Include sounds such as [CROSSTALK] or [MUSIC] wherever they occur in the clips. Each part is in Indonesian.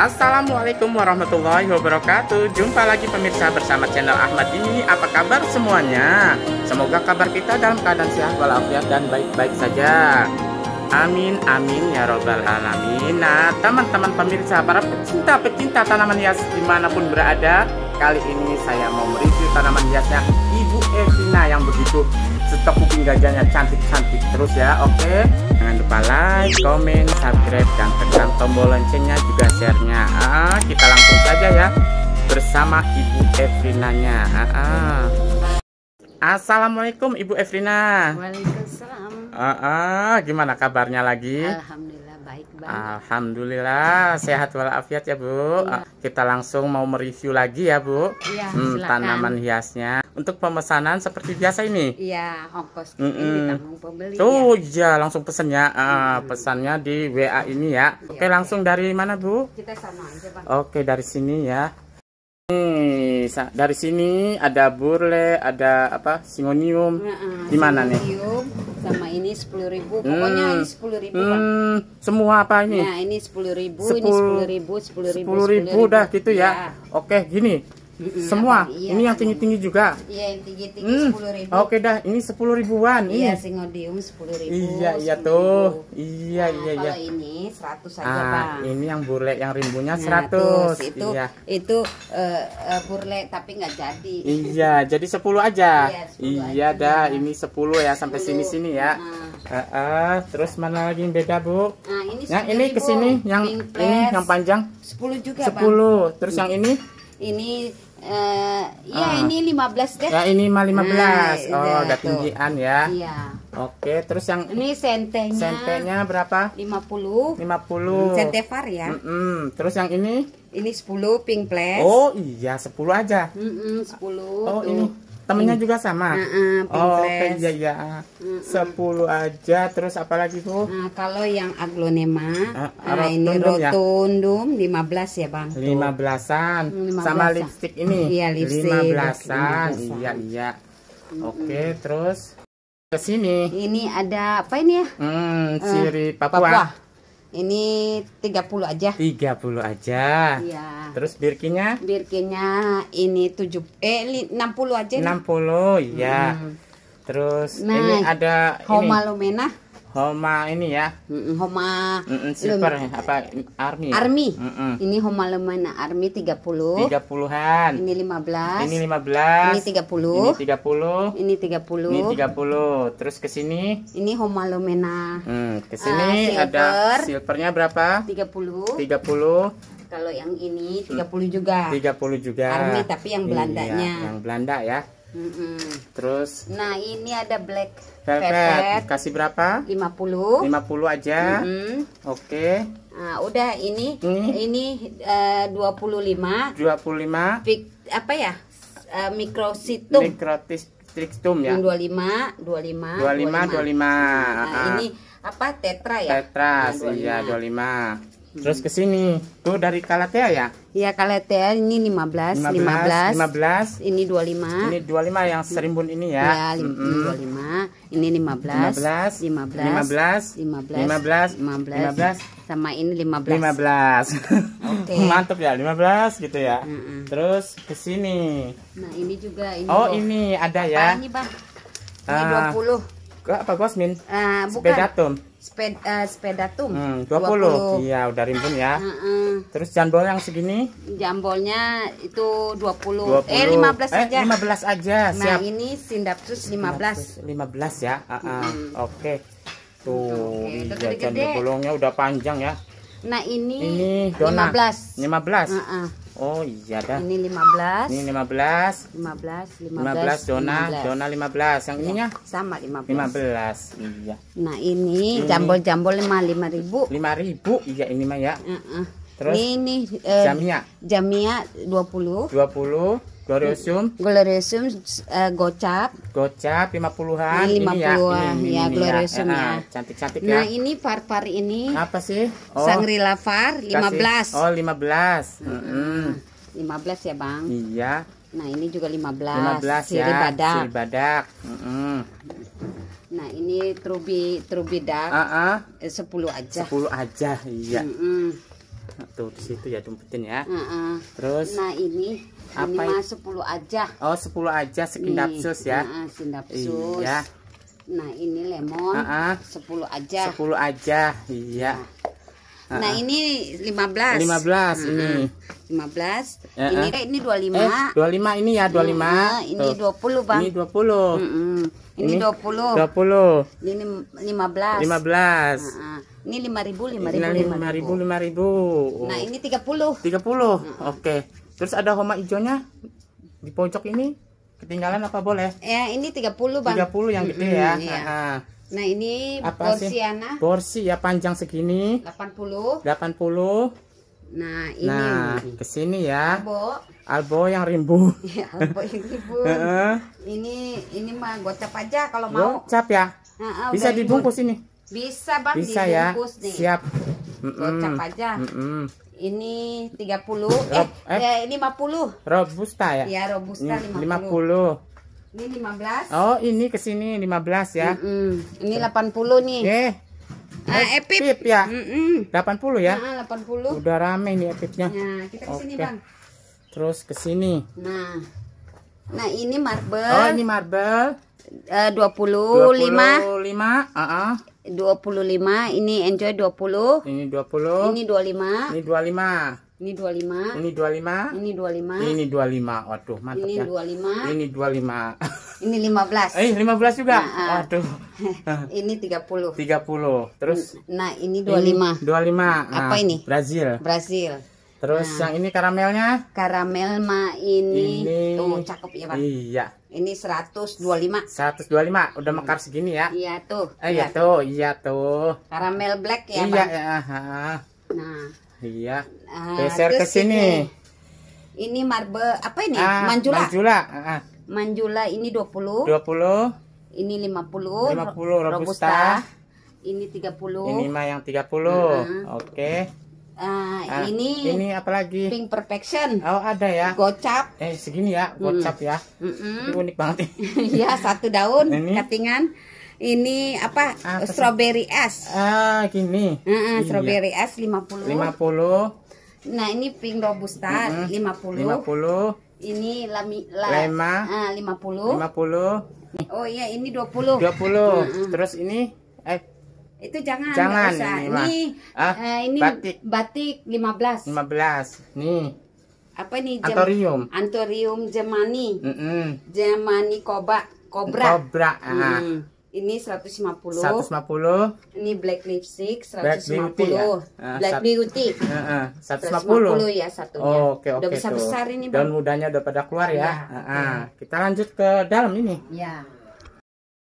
Assalamualaikum warahmatullahi wabarakatuh Jumpa lagi pemirsa bersama channel Ahmad ini Apa kabar semuanya? Semoga kabar kita dalam keadaan sehat walafiat dan baik-baik saja Amin, amin ya robbal alamin Nah teman-teman pemirsa para pecinta-pecinta tanaman hias dimanapun berada Kali ini saya mau mereview tanaman hiasnya Nah, yang begitu stok kuping gajahnya cantik-cantik terus ya oke okay? jangan lupa like komen subscribe dan tekan tombol loncengnya juga sharenya ah, kita langsung saja ya bersama ibu nya ah, ah. Assalamualaikum Ibu Evrina. Waalaikumsalam. Ah, ah. gimana kabarnya lagi? Alhamdulillah baik Alhamdulillah sehat walafiat ya bu. Iya. Kita langsung mau mereview lagi ya bu. Iya, hmm, tanaman hiasnya. Untuk pemesanan seperti biasa ini. Iya ongkos mm -mm. ditanggung pembeli. Ya. Tuh iya, ya, ya langsung pesannya. uh, hmm. pesannya di WA ini ya. Iya, Oke langsung iya. dari mana bu? Kita sama aja bang. Oke dari sini ya. Nih, dari sini ada burle, ada apa? Simonium. Nah, di mana nih? sama ini 10.000. Hmm. Pokoknya Hmm. ini 10.000, hmm. Pak. Semua apa ini? Nah, ini 10.000, 10, ini 10.000, 10.000, 10.000 10 10 10 dah gitu ya. ya. Oke, gini. Semua. iya, ini yang kan? tinggi-tinggi juga. Iya, yang tinggi-tinggi mm. 10 ribu. Oke dah, ini 10 ribuan. Iya, ini. singodium sepuluh ribu. Iya, iya tuh. Iya, nah, iya, iya. ini 100 aja ah, Bang. ini yang burle yang rimbunya 100. Nah, itu iya. itu uh, eh, eh, burle tapi nggak jadi. Iya, jadi 10 aja. Iya, 10 iya aja. dah, ini 10 ya sampai sini-sini ya. Nah. Uh, uh, terus mana lagi yang beda bu? Nah ini yang ini kesini yang ini yang panjang. 10 juga. 10 bang. terus yang ini? Ini Uh, ya uh. ini 15 deh. Ya ini 15. Nah, oh, udah tinggian ya. Iya. Oke, terus yang ini sentenya. Sentenya berapa? 50. 50. Hmm, sente ya. Mm -mm. Terus yang ini? Ini 10 pink plus. Oh, iya 10 aja. Mm -mm, 10. Oh, tuh. ini temennya juga sama uh -uh, oh okay, iya, iya. sepuluh uh 10 aja terus apalagi tuh nah, uh, kalau yang aglonema uh, uh, ini ya? rotundum lima ya? belas ya bang lima belasan sama lipstick ini iya lipstick lima belasan iya iya oke okay, terus ke sini ini ada apa ini ya hmm, eh, siri uh, Papua, Papua ini 30 aja. 30 aja. Iya. Terus birkinya? Birkinya ini 7 eh 60 aja. 60, iya. Hmm. Terus nah, ini ada homolomena. ini. Homa ini ya. Mm -mm, homa mm -mm, silver Lem ya, apa army. Ya? Army. Mm -mm. Ini Homa Lemana army 30. 30-an. Ini 15. Ini 15. Ini 30. Ini 30. Ini 30. Ini 30. Terus ke sini ini Homa Lemana. Hmm, ke sini uh, silver. ada silvernya berapa? 30. 30 kalau yang ini 30 hmm. juga. 30 juga. Army tapi yang iya, Belandanya. ya. yang Belanda ya. Terus Nah, ini ada black velvet. velvet. Kasih berapa? 50. 50 aja. Mm -hmm. Oke. Okay. Nah, udah ini mm. ini uh, 25. 25. Fik, apa ya? Uh, mikrositum. Mikrotis Trixtum ya. 25, 25, 25, 25. 25. Nah, lima. ini apa? Tetra ya? Tetra, nah, 25. iya 25. Terus hmm. ke sini. Tuh dari Kalatea ya? Iya, Kalatea ini 15, 15, 15, 15. Ini 25. Ini 25 yang serimbun ini ya. Iya, mm -mm. 25. Ini 15, 15, 15, 15, 15, 15, 15, 15 sama ini 15. 15. Oke. Okay. [LAUGHS] Mantap ya, 15 gitu ya. Mm Terus ke sini. Nah, ini juga ini. Oh, loh. ini ada Apa ya. Ini, Bang. Ini ah. uh, 20. Ke apa Gosmin? Uh, ah, Spedatum. Sped, uh, eh, spedatum. Hmm, 20. 20. Iya, udah rimbun ya. Uh -uh. Terus jambol yang segini? Jambolnya itu 20. 20. Eh, 15 eh, aja. 15 aja. Nah, siap. Nah, ini Sindaptus 15. 15 ya. Uh -uh. Hmm. Oke. Okay. Tuh, okay. iya, jambol bolongnya udah panjang ya. Nah, ini, ini 15. 15. Uh -uh. Oh iya dah. Ini 15. Ini 15. 15, 15. 15 zona, 15. zona 15. Yang ya, ininya iya, sama 15. 15. Iya. Nah, ini jambol-jambol 5 5000. 5000 iya ini mah ya. Uh -uh. Terus ini, ini uh, eh, jamia. Jamia 20. 20. Gloriosum. Gloriosum uh, eh, gocap. Gocap 50-an. Ini 50-an ya, ya, ini, ya ini, Gloriosum ah, ya. Ah, cantik-cantik nah, ya. Nah, ini par-par ini. Apa sih? Oh. Sangrila far 15. Kasih. Oh, 15. Heeh. Mm -hmm. 15 ya, Bang? Iya. Nah, ini juga 15. 15 siri ya. Siri Badak. Siri badak. Mm -hmm. Nah, ini trubi trubi dak. Uh -uh. 10 aja. 10 aja, iya. Mm -hmm. Tuh di situ ya tumpetin ya. Uh -uh. Terus Nah, ini apa ini mah 10 aja oh 10 aja sekindapsus ya nah, sindapsus iya nah ini lemon uh -uh. 10 aja 10 aja iya uh -uh. nah, nah ini 15 15 uh -huh. ini 15 uh -huh. ini kayak ini 25 eh, 25 ini ya 25 uh -huh. ini Tuh. 20 Bang ini 20 uh -huh. ini, ini 20 20 ini 15 15 uh -uh. ini 5000 5000 5000 5000 nah ini 30 30 uh -uh. oke okay terus ada homa hijaunya di pojok ini ketinggalan apa boleh ya ini 30 bang 30 yang gede ya iya. Nah, ah. nah, ini apa porsi sih? porsi ya panjang segini 80 80 nah ini nah kesini ya albo albo yang rimbu ya, albo yang rimbu [LAUGHS] ini ini mah gocap aja kalau mau gocap ya bisa dibungkus ini bisa bang bisa ya? dibungkus ya nih. siap mm -mm. gocap aja mm -mm. Ini 30 eh, Rob, eh, eh, ini 50. Robusta ya? ya robusta ini, 50. 50. Ini 15. Oh, ini ke sini 15 ya. Mm -mm. Ini 80 nih. Ah, eh. Nah, epip. epip ya. Mm -mm. 80 ya. Nah, 80. Udah rame nih epipnya. Nah, kita ke sini, okay. Bang. Terus ke sini. Nah. Nah, ini marble. Oh, ini marble. Uh, 20, 25. 25, uh -uh. 25, ini enjoy 20. Ini 20. Ini 25. Ini 25. Ini 25. Ini 25. Ini 25. Ini 25. Waduh, mantap ini ya. 25. Ini 25. Ini 15. Eh, 15 juga. Nah, uh, Waduh. ini 30. 30. Terus Nah, ini 25. Ini 25. nah, Apa ini? Brazil. Brazil. Terus nah, yang ini karamelnya? Karamel ma ini, ini tuh cakep ya, Pak. Iya. Ini 125. 125. Udah mekar hmm. segini ya. Iya tuh. Eh, iya tuh, iya tuh. Karamel black ya, iya, Pak. Eh, nah. Iya, Nah. Iya. Geser ke sini. Ini, marble apa ini? Ah, manjula. Manjula, ah. Manjula ini 20. 20. Ini 50. 50 robusta. robusta. Ini 30. Ini mah yang 30. -huh. Nah. Oke. Okay. Uh, ah, ini ini apa lagi? Pink Perfection. Oh, ada ya. Gocap. Eh, segini ya, hmm. gocap hmm. ya. Mm -mm. unik banget nih. [LAUGHS] Iya, satu daun [LAUGHS] ini. katingan. Ini apa? Ah, strawberry es. Ah, gini. Uh -uh, gini strawberry es ya. 50. 50. Nah, ini pink robusta mm -hmm. 50. 50. Ini lami, la, lema uh, 50. 50. Oh iya, ini 20. 20. Mm -hmm. Terus ini eh itu jangan jangan usah. ini ini, ah, uh, ini batik batik 15 15 nih apa ini jem, antorium antorium jemani mm -mm. jemani koba kobra kobra ah. hmm. ini 150 150 ini black lipstick 150 black beauty, ya? Ah, black beauty. Uh, uh, 150. 150 ya satunya oh, okay, okay, udah besar besar ini bang. daun mudanya udah pada keluar ya, ya. Uh, uh. Kita lanjut ke dalam ini ya yeah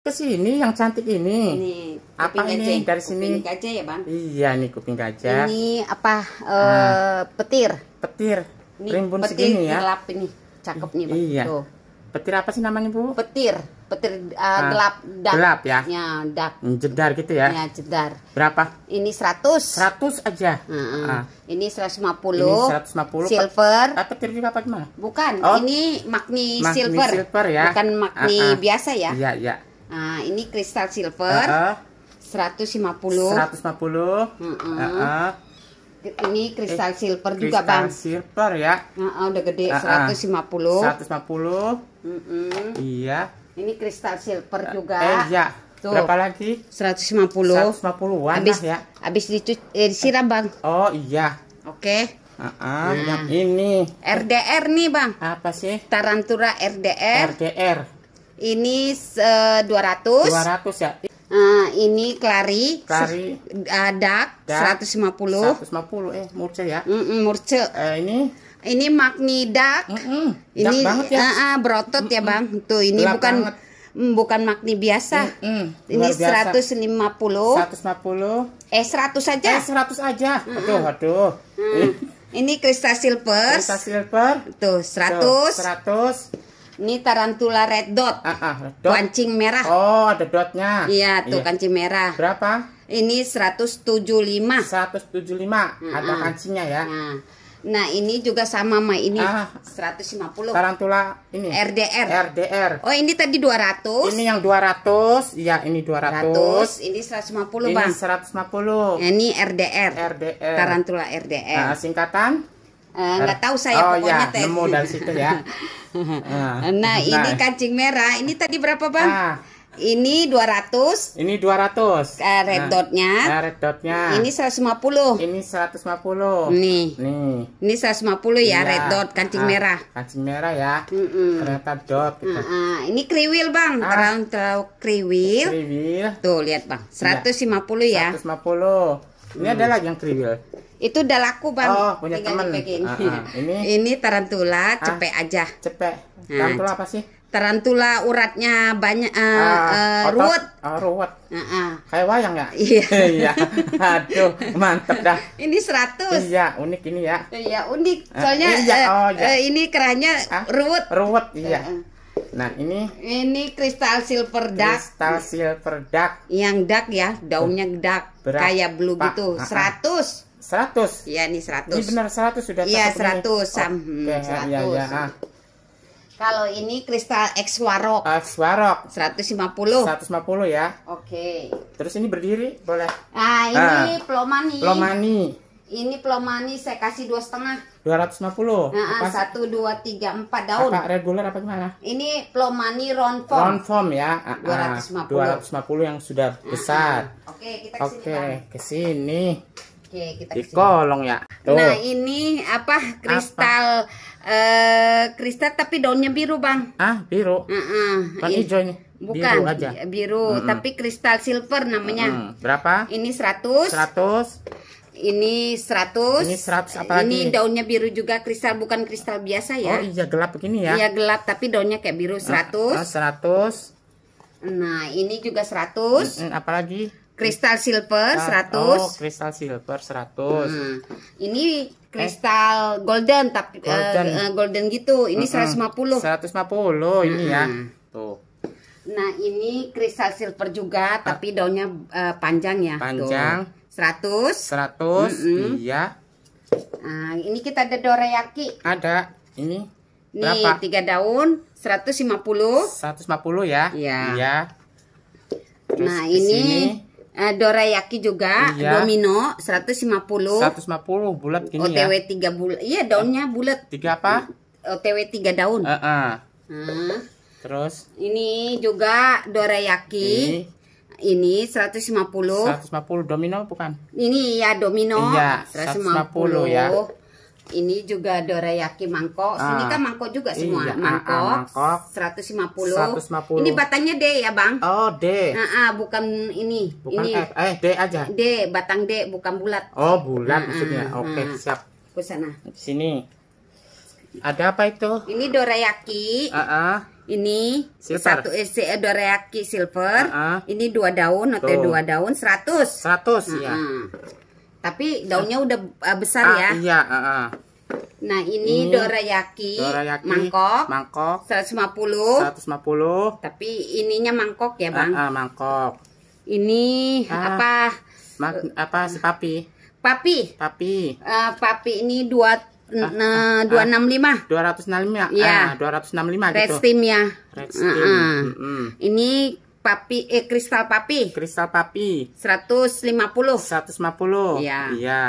ke sini yang cantik ini. Ini apa ini gajah. dari sini? Kuping gajah ya, Bang? Iya, nih kuping gajah. Ini apa e, ah. petir? Petir. Ini Rimbun petir segini ya. gelap ini. Cakep nih, Bang. Iya. Tuh. Petir apa sih namanya, Bu? Petir. Petir uh, uh, gelap dark. Gelap ya. Ya, dark. Hmm, jedar gitu ya. Iya, jedar. Berapa? Ini 100. 100 aja. Uh -uh. Uh. Ini 150. Ini 150. Silver. Pet eh, petir juga apa gimana? Bukan, oh. ini magni, magni silver. silver ya. Bukan magni uh -uh. biasa ya. Iya, iya. Nah, ini kristal silver. Uh -uh. 150. 150. Uh -uh. Uh -uh. Ini kristal eh, silver juga, Bang. Kristal silver ya. Uh -uh, udah gede uh -uh. 150. 150. Uh -uh. Iya. Ini kristal silver uh, -uh. juga. Eh, iya. Tuh. Berapa lagi? 150. 150-an habis, ya. Habis dicuci eh, disiram, Bang. Oh, iya. Oke. Okay. Uh -uh, ah. nah. yang ini. RDR nih, Bang. Apa sih? Tarantura RDR. RDR. Ini uh, 200. 200 ya. Uh, ini Clary. Clary. uh, dak, dak 150. 150 eh murce ya. Mm -mm, murce. Uh, ini ini magni dak. Mm -mm, ini ya. Uh, eh, uh, berotot mm -mm. ya, Bang. Tuh ini Gelap bukan banget. Mm, bukan magni biasa. Mm -mm, ini biasa. 150. 150. Eh 100 aja. Eh 100 aja. Mm -mm. Aduh, aduh. Mm. Ini kristal silver. Kristal silver. Tuh 100. Tuh, 100. Ini tarantula red dot. Ah, ah, red dot. Kancing merah. Oh, ada dotnya. Iya, iya. tuh iya. kancing merah. Berapa? Ini 175. 175. Mm -hmm. Ada kancingnya ya. Nah. Nah ini juga sama sama ini ah, 150 Tarantula ini RDR RDR Oh ini tadi 200 Ini yang 200 Iya ini 200 100, Ini 150 ini bang nah, Ini 150 Ini RDR RDR Tarantula RDR nah, Singkatan Eh, nggak uh, tahu saya oh, pokoknya ya, teh. nemu dari situ ya. [LAUGHS] Eh, nah, nah, ini kancing merah, ini tadi berapa, Bang? Ah. Ini 200. Ini 200. Uh, eh, red nah, dotnya. Nah, red dotnya. Ini 150. Ini 150. Nih. Nih. Ini 150 ya, ya. red dot kancing ah, merah. Kancing merah ya. Mm -mm. Kereta dot. Gitu. Uh, uh. Ini kriwil bang. Ah. Terlalu terlalu kriwil. Kriwil. Tuh lihat bang. 150 iya. ya. ya. 150. Ini hmm. adalah yang kriwil itu udah laku bang oh punya teman uh, uh, ini ini tarantula ah, cepek cepet aja cepet nah. tarantula apa sih tarantula uratnya banyak uh, ah, uh, ruwet uh, ruwet uh, uh. kayak wayang nggak ya? iya [LAUGHS] iya aduh mantep dah ini seratus iya unik ini ya iya unik soalnya uh, iya, eh, oh, iya. Uh, ini kerahnya ah, ruwet ruwet iya uh, uh. Nah ini ini kristal silver duck. Kristal silver duck. Yang duck ya, daunnya duck. Berat. Kayak blue gitu. 100. 100. Iya, nih 100. Ini benar 100 sudah Iya, 100 sam. Oh, okay, 100. Ya, ya, Kalau ini kristal X Warok. X Warok. 150. 150 ya. Oke. Okay. Terus ini berdiri boleh. Ah ini ah. plomani. Plomani. Ini plomani saya kasih dua setengah. 250. ratus lima puluh. Ah, ah, satu dua tiga daun. Apa reguler apa gimana? Ini plomani round form. Round form ya. Ah, dua ratus 250. puluh. yang sudah besar. Oke, okay, kita kesini. Oke, okay, kan? kesini. Oke, kita di kolong ya. Tuh. Nah, ini apa? Kristal apa? Uh, eh, kristal tapi daunnya biru, Bang. Ah, biru. Heeh. Uh -uh. hijaunya. Bukan biru, aja. biru mm -mm. tapi kristal silver namanya. Mm -mm. Berapa? Ini 100. 100 ini 100 ini 100 apa ini lagi? daunnya biru juga kristal bukan kristal biasa ya oh iya gelap begini ya iya gelap tapi daunnya kayak biru 100 Uh, uh, 100 nah ini juga 100 mm -mm, apalagi Kristal silver 100. Ah, oh, kristal silver 100. Hmm. Ini kristal eh. golden tapi golden. Uh, golden gitu. Ini mm -hmm. 150. 150 hmm. ini ya. Hmm. Tuh. Nah, ini kristal silver juga uh. tapi daunnya uh, panjang ya. Panjang. Tuh. 100. 100. Mm -hmm. Iya. Nah, ini kita ada dorayaki. Ada. Ini Ini tiga daun 150. 150 ya. Iya. Iya. Terus nah, ini Uh, dorayaki juga iya. domino 150 150 bulat gini OTW ya. 3 bulat. Iya daunnya ah, bulat. 3 apa? OTW 3 daun. Uh -uh. Nah. Terus ini juga dorayaki. Ini. ini 150. 150 domino bukan? Ini ya domino. Iya, 150, 150 ya ini juga dorayaki mangkok. Ah, Sini kan mangkok juga iya, semua. Iya, ah, mangkok, ah, mangkok 150. 150. Ini batangnya D ya, Bang? Oh, D. Nah, ah, bukan ini. Bukan ini. F. Eh, D aja. D, batang D bukan bulat. Oh, bulat nah, maksudnya. Ah, Oke, okay, ah. siap. Ke sana. Sini. Ada apa itu? Ini dorayaki. Ah. ah. Ini silver. satu eh, SC eh, dorayaki silver. Ah. ah. Ini dua daun, atau dua daun 100. 100 ah, ya. ya. Tapi daunnya udah uh, besar ah, ya. Iya, uh, uh. Nah, ini, ini dorayaki, dorayaki mangkok. Mangkok 150. 150. Tapi ininya mangkok ya, Bang? Uh, uh, mangkok. Ini ah, apa? Mak, apa si papi? Papi. Papi. Uh, papi ini dua ah, eh, ah, ah. dua enam lima dua ratus enam lima ya dua ratus enam lima gitu red ya Restim. steam. Uh -uh. Mm -hmm. ini papi eh kristal papi. Kristal papi. 150. 150. Iya. Iya.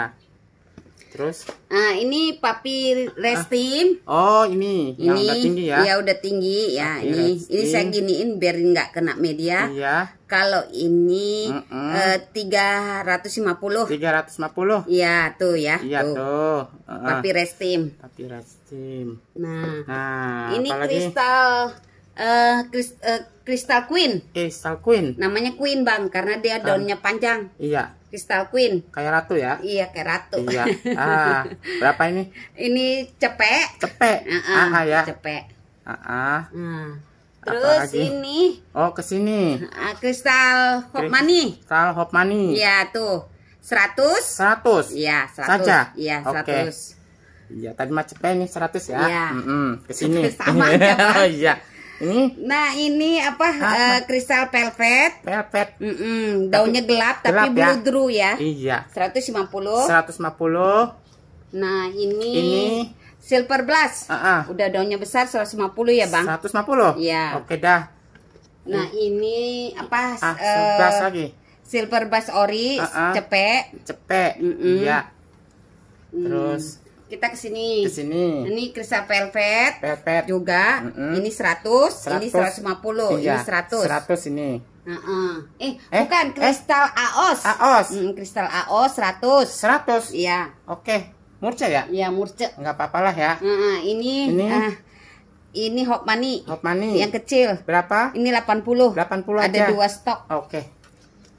Terus? Nah, ini papi restim. Ah. Oh, ini. Yang ini udah tinggi ya. Iya, udah tinggi ya. Papi ini restim. ini saya giniin biar nggak kena media. Iya. Kalau ini mm -mm. Eh, 350. 350. Iya, tuh ya. Iya, tuh. tuh. Papi restim. Papi restim. Nah. Nah, ini kristal kristal uh, eh, krist, uh, eh, Crystal Queen. Crystal Queen. Namanya Queen bang, karena dia kan. daunnya panjang. Iya. Crystal Queen. Kayak ratu ya? Iya kayak ratu. Iya. Ah, berapa ini? [LAUGHS] Ini cepek. Cepek. Uh -uh, ah ya. Cepek. Ah. Uh -uh. Hmm. Terus ini. Oh kesini. Uh, Crystal Hopmani. Crystal Mani. Iya tuh. Seratus? Seratus. Iya 100 Saja? Iya 100 okay. Iya tadi mah cepet nih 100 ya Iya mm -mm. Kesini Sama aja [LAUGHS] oh, Iya ini nah ini apa, ah, eh, apa? Uh, kristal velvet velvet mm -mm, daunnya gelap tapi, gelap, blue ya. blue ya iya 150 150 nah ini ini silver blast uh -uh. udah daunnya besar 150 ya bang 150 ya oke dah nah ini apa ah, uh, lagi silver bass ori uh -uh. cepek cepek iya. mm -mm. iya terus hmm kita ke sini. Ke sini. Ini kristal velvet. Velvet juga. Mm -hmm. Ini 100, 100, ini 150, iya. ini 100. 100 ini. Uh -uh. Eh, eh, bukan eh. kristal eh. AOS. AOS. Mm, kristal AOS 100. 100. Iya. Oke. Okay. Murce ya? Iya, murce. Enggak apa-apalah ya. Uh -uh. Ini ini uh, ini hot money. Hot money. Yang kecil. Berapa? Ini 80. 80 aja. Ada dua stok. Oke. Okay.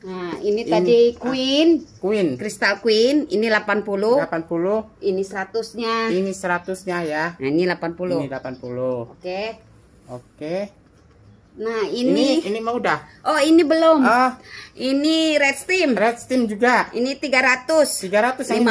Nah, ini ini tadi ah, Queen. Uh, Queen. Kristal Queen, ini 80. 80. Ini 100-nya. Ini 100-nya ya. Nah, ini 80. Ini 80. Oke. Okay. Oke. Okay. Nah, ini ini, ini mau udah. Oh, ini belum. Uh, ini Red Steam. Red Steam juga. Ini 300. 350. Ini.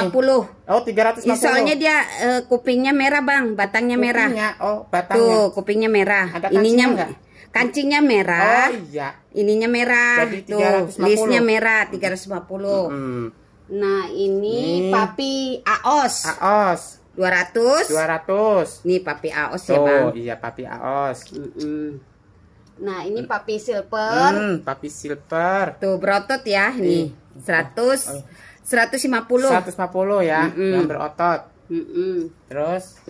Oh, 350. Ini soalnya dia uh, kupingnya merah, Bang. Batangnya kupingnya, merah. Oh, batangnya. Tuh, kupingnya merah. Ada Ininya enggak? kancingnya merah. Oh iya. Ininya merah. Jadi tuh, listnya merah 350. Mm Hmm. Nah, ini Nih. papi Aos. Aos. Ya, 200. 200. Nih papi Aos tuh, ya, Bang. Oh iya papi Aos. Mm -mm. Nah, ini mm. papi silver. Hmm, papi silver. Tuh, berotot ya ini. 100 150. 150 ya, mm -mm. yang berotot. Mm -mm. Terus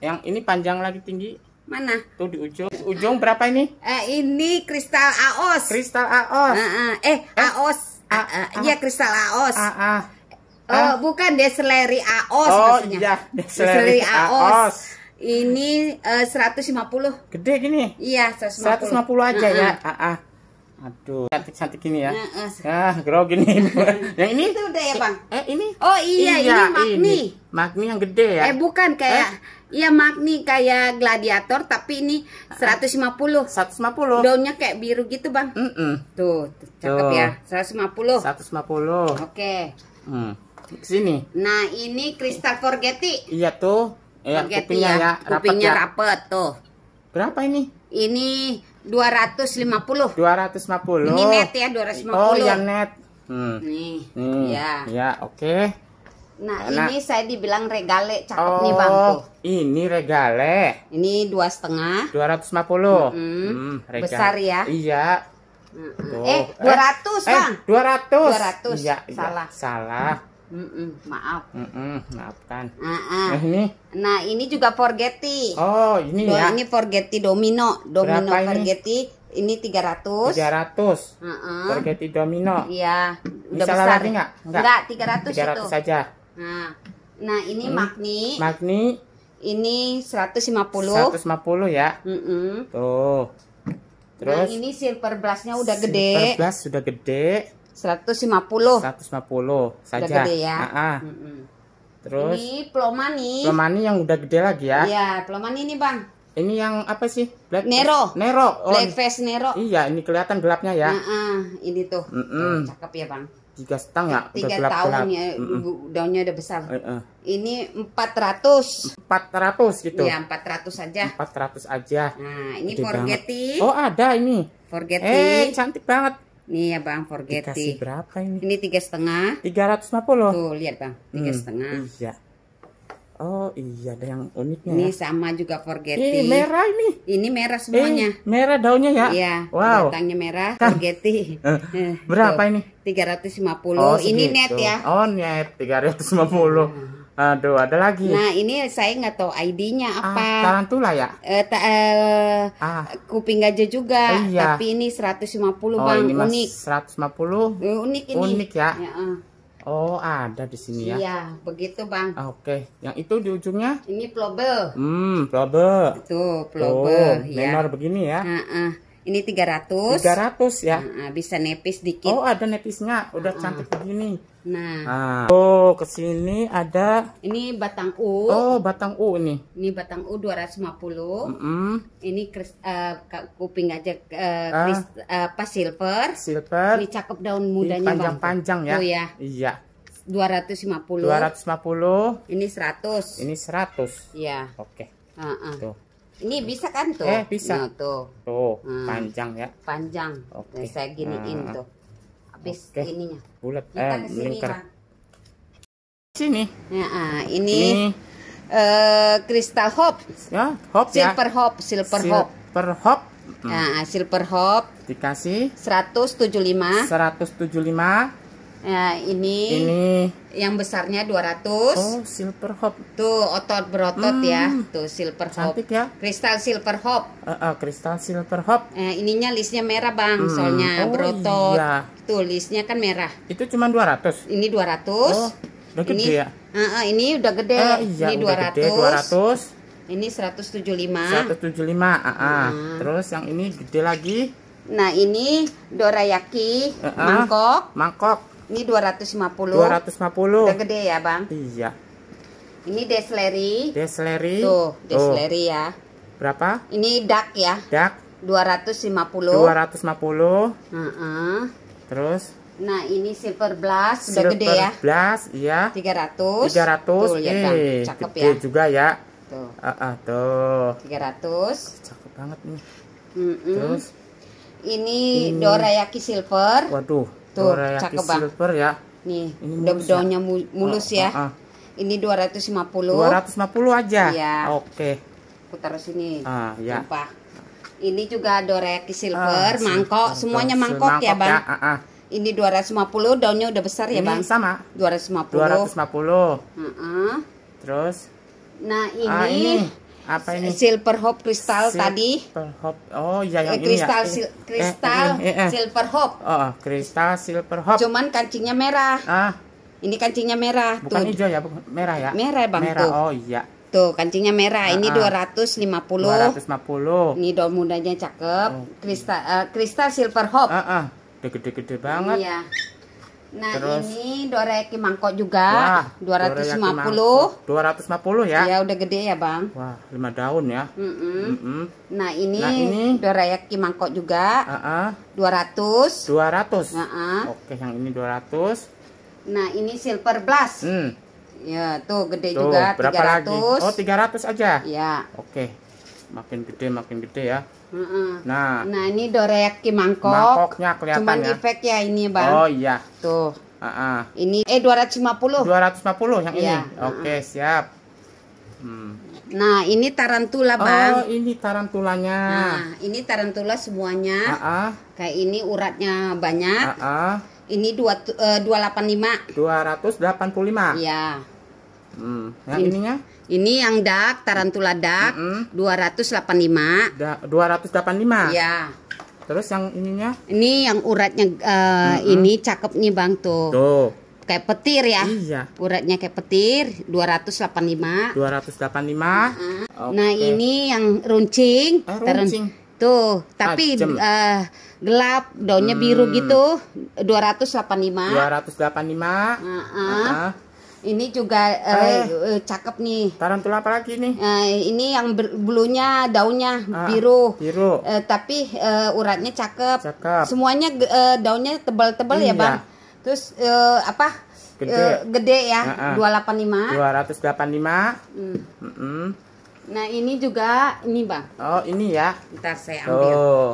yang ini panjang lagi tinggi Mana? Tuh di ujung. Ujung berapa ini? Eh, ini kristal AOS. Kristal AOS. Uh, uh. Eh, eh, AOS. Eh, eh, iya, kristal AOS. Uh, uh. Oh, eh? bukan Desleri AOS oh, maksudnya. iya, Desleri, Desleri AOS. AOS. Ini uh, 150. Gede gini? Ya? Iya, 150. 150 aja uh, uh. ya. Uh, uh. Aduh, cantik-cantik ya. ah, gini ya. Uh, uh. Ah, grogi nih. yang ini? Itu udah ya, Bang. Eh, ini? Oh iya, iya ini Magni. Ini. Magni yang gede ya. Eh, bukan kayak eh? Iya mak nih kayak gladiator tapi ini 150. 150. Daunnya kayak biru gitu, Bang. Mm -mm. Tuh, tuh cakep tuh. ya. 150. 150. Oke. Okay. Hmm. Sini. Nah, ini kristal forgetti. Iya tuh. ya, kupingnya ya, ya rapet. Kupingnya ya. rapet tuh. Berapa ini? Ini 250. 250. Ini net ya, 250. Oh, yang net. Hmm. Nih. hmm. Ya. Ya, oke. Okay. Nah, Karena... ini saya dibilang regale cakep oh, nih bang. Oh, Tuh. Ini regale. Ini dua setengah. Dua ratus lima puluh. Hmm, besar ya? Iya. Mm -mm. Eh, dua ratus eh, bang. Dua ratus. Dua ratus. Iya, salah. Iya, salah. Mm -mm, maaf. Mm -mm, maafkan. Uh -uh. Nah ini. Nah ini juga forgetti. Oh ini Do ya. Ini forgetti domino, domino Berapa forgetti. Ini tiga ratus. Tiga ratus. Forgetti domino. Iya. Udah Bisa besar. Lagi nggak? Enggak. Enggak tiga ratus Tiga ratus saja. Nah, nah ini hmm. magni. Magni. Ini 150. 150 ya. Mm -mm. Tuh. Nah, Terus nah, ini silver brushnya udah silver gede. Silver brush sudah gede. 150. 150 saja. Udah gede ya. Ah -ah. Mm -mm. Terus ini plomani. Plomani yang udah gede lagi ya. Iya, plomani ini, Bang. Ini yang apa sih? Black Nero. Nero. Oh, Black face Nero. Iya, ini kelihatan gelapnya ya. Nah, uh, ini tuh. Mm -mm. Oh, cakep ya, Bang tiga setengah tiga udah gelap, tahun gelap. ya mm -mm. daunnya udah besar mm -mm. ini empat ratus gitu ya empat ratus aja empat ratus aja nah ini Gede forgetti banget. oh ada ini forgetti eh cantik banget nih ya bang forgetti Dikasih berapa ini ini tiga setengah tiga ratus lima puluh tuh lihat bang tiga hmm, setengah iya Oh iya ada yang uniknya. Ini ya. sama juga forgetti. Ini merah ini. Ini merah semuanya. Eh, merah daunnya ya? Iya. Wow. Batangnya merah kan. forgetti. Eh, [LAUGHS] berapa Tuh, ini? 350. Oh, puluh. ini net ya. Oh net 350. Hmm. Aduh, ada lagi. Nah, ini saya nggak tahu ID-nya ah, apa. Ah, tarantula ya? Eh, ta eh ah. kuping gajah juga, iya. tapi ini 150, oh, Bang. Ini unik. 150. Uh, eh, unik ini. Unik ya. ya ah. Oh, ada di sini ya. Iya, begitu, Bang. Oke, okay. yang itu di ujungnya? Ini plobel. Hmm, plobel. Itu plobel. oh, ya. Menor begini ya. Uh -uh. Ini 300. 300 ya. Nah, bisa nepis dikit. Oh, ada nepisnya. Udah nah. cantik begini. Nah. nah. Oh, ke sini ada Ini batang U. Oh, batang U ini. Ini batang U 250. Mm -hmm. Ini kris, uh, kuping aja uh, kris, uh, apa silver. Silver. Ini cakep daun mudanya, Panjang-panjang ya. Oh ya. Iya. 250. Iya. 250. Ini 100. Ini 100. Iya. Oke. Okay. Uh -uh. Tuh. Ini bisa kan tuh? Eh, bisa. Nah, tuh. Tuh, hmm. panjang ya. Panjang. Oke. Okay. saya giniin uh, tuh. Habis okay. ininya. Bulat. Kita eh, melingkar. Bang. Sini. Nah, ini, ini. Uh, eh, kristal hop. Ya, hop ya. silver hmm. ya. Hop, silver, hop, silver hop. Hmm. Nah, silver hop. Dikasih 175. 175. Ya, ini, ini yang besarnya 200. Oh, silver hop. Tuh, otot berotot hmm. ya. Tuh, silver Cantik hop. ya. Kristal silver hop. Uh, uh, kristal silver hop. Eh, ininya listnya merah, Bang. Hmm. Soalnya oh, berotot. Iya. Tuh, listnya kan merah. Itu cuma 200. Ini 200. Oh, udah gede ini, ya. Uh, uh, ini udah gede. Uh, iya, ini udah 200. Gede, 200. Ini 175. 175, uh, uh. Uh. Terus yang ini gede lagi. Nah, ini dorayaki uh, uh, mangkok. Mangkok. Ini 250. 250. Udah gede ya, Bang? Iya. Ini desleri. Desleri. Tuh, desleri ya. Berapa? Ini dak ya. Dak. 250. 250. Uh -uh. Terus? Nah, ini silver blast udah silver gede ya. Silver blast, iya. 300. 300. Tuh, lihat iya. Bang. Cakep ya. juga ya. Tuh. Uh -uh, tuh. 300. Cakep banget nih. Uh -uh. Terus? Ini, ini dorayaki silver. Waduh Tuh, Dora cakep banget. silver ya. Nih, udah mulus ya? Oh, mulus ya. Uh, uh, uh. Ini 250. 250 aja. Iya. Oke. Okay. Putar sini. Ah, uh, ya. Tumpah. Ini juga dorayaki silver, uh, mangkok, semuanya mangkok, ya, mangkok ya, Bang. Ya, uh, uh. Ini 250, daunnya udah besar ya, Bang? sama. 250. 250. Uh -uh. Terus Nah, ini, ah, ini apa ini silver hope kristal tadi silver hope oh ya yang kristal eh, ini ya. Eh, sil kristal eh, eh, eh, eh, silver hope oh, oh kristal silver hope cuman kancingnya merah ah ini kancingnya merah bukan tuh. hijau ya merah ya merah bang merah tuh. oh iya Tuh, kancingnya merah. Ini ah, ah. dua ratus lima puluh 250. 250. Ini daun mudanya cakep. Oh. Kristal uh, kristal silver hope. ah ah Gede-gede banget. Iya. Nah Terus, ini dorayaki mangkok juga dua ratus lima puluh. Dua ratus lima puluh ya? Ya udah gede ya bang. Wah lima daun ya. Mm -mm. Mm -mm. Nah ini, nah, ini dorayaki mangkok juga dua ratus. Dua ratus. Oke yang ini dua ratus. Nah ini silver blast. Hmm. Ya tuh gede tuh, juga tiga ratus. Oh tiga ratus aja. Ya. Oke makin gede makin gede ya. Nah, nah ini dorayaki mangkok. Mangkoknya kelihatan Cuman ya. ya ini bang. Oh iya. Tuh. Uh -uh. Ini eh 250. 250 yang yeah. ini. Iya. Oke okay, siap. Hmm. Nah ini tarantula bang. Oh ini tarantulanya. Nah ini tarantula semuanya. Uh -uh. Kayak ini uratnya banyak. Uh -uh. Ini dua eh, dua delapan lima. Dua ratus delapan puluh lima. Iya. Hmm. Yang ini. ininya? Ini yang dak tarantula dak mm -hmm. 285. Da 285. Iya. Terus yang ininya? Ini yang uratnya uh, mm -hmm. ini cakep nih Bang tuh. Tuh. Kayak petir ya. Iya. Uratnya kayak petir 285. 285. Mm -hmm. okay. Nah, ini yang runcing. Eh, runcing. Tuh, tapi uh, gelap, daunnya hmm. biru gitu. 285. 285. Heeh. Uh -uh. Uh -uh. Ini juga eh, eh, eh, cakep nih. Tarantula apa lagi nih? Eh, ini yang bulunya daunnya ah, biru. Biru. Eh, tapi eh, uratnya cakep. Cakep. Semuanya eh, daunnya tebal-tebal ya iya. bang. Terus eh, apa? Gede. Eh, gede ya. Ah, ah. Dua delapan lima. Dua ratus delapan lima. Hmm. Nah ini juga ini bang. Oh ini ya. Ntar saya ambil. Oh.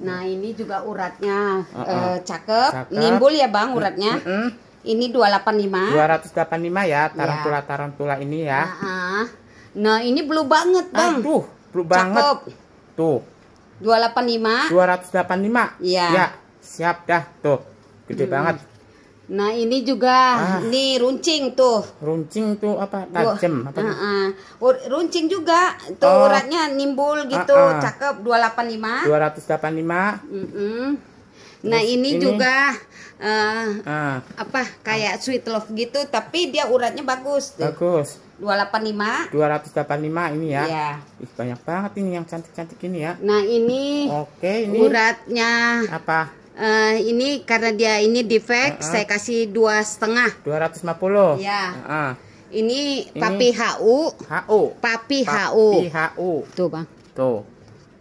Nah ini juga uratnya uh Eh, cakep. cakep, nimbul ya bang uratnya. Mm -mm. Ini 285. 285 ya, ya, tarantula-tarantula ini ya. Nah, nah, ini blue banget, Bang. Aduh, blue Cakep. banget. Tuh. 285. 285. Iya. Ya, siap dah tuh. Gede hmm. banget. Nah, ini juga ah. nih runcing tuh. Runcing tuh apa? Tajam apa? Uh -uh. Runcing juga tuh oh. uratnya nimbul gitu, uh -uh. cakep 285. 285. Uh -mm nah ini, ini juga uh, ah. apa kayak sweet love gitu tapi dia uratnya bagus tuh. bagus 285 285 ini ya iya. Ih, banyak banget ini yang cantik-cantik ini ya nah ini oke ini uratnya apa uh, ini karena dia ini defect uh -uh. saya kasih dua setengah 250 ratus uh -uh. Ini, ini papi HU. HU. Papi, papi HU. HU. Tuh, Bang. Tuh.